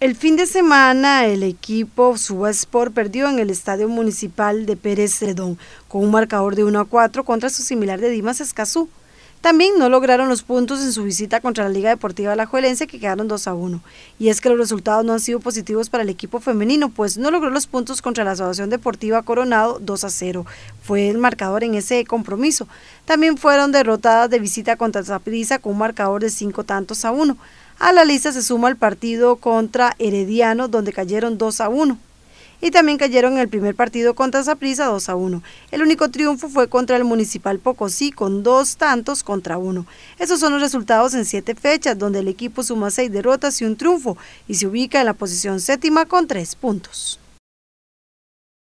El fin de semana, el equipo Suba Sport perdió en el Estadio Municipal de Pérez Redón con un marcador de 1 a 4 contra su similar de Dimas Escazú. También no lograron los puntos en su visita contra la Liga Deportiva La Alajuelense que quedaron 2 a 1. Y es que los resultados no han sido positivos para el equipo femenino, pues no logró los puntos contra la Asociación Deportiva Coronado 2 a 0. Fue el marcador en ese compromiso. También fueron derrotadas de visita contra Zaprisa con un marcador de 5 tantos a 1. A la lista se suma el partido contra Herediano donde cayeron 2 a 1 y también cayeron en el primer partido contra Zaprisa 2 a 1. El único triunfo fue contra el Municipal Pocosí con dos tantos contra uno. Esos son los resultados en siete fechas, donde el equipo suma seis derrotas y un triunfo y se ubica en la posición séptima con tres puntos.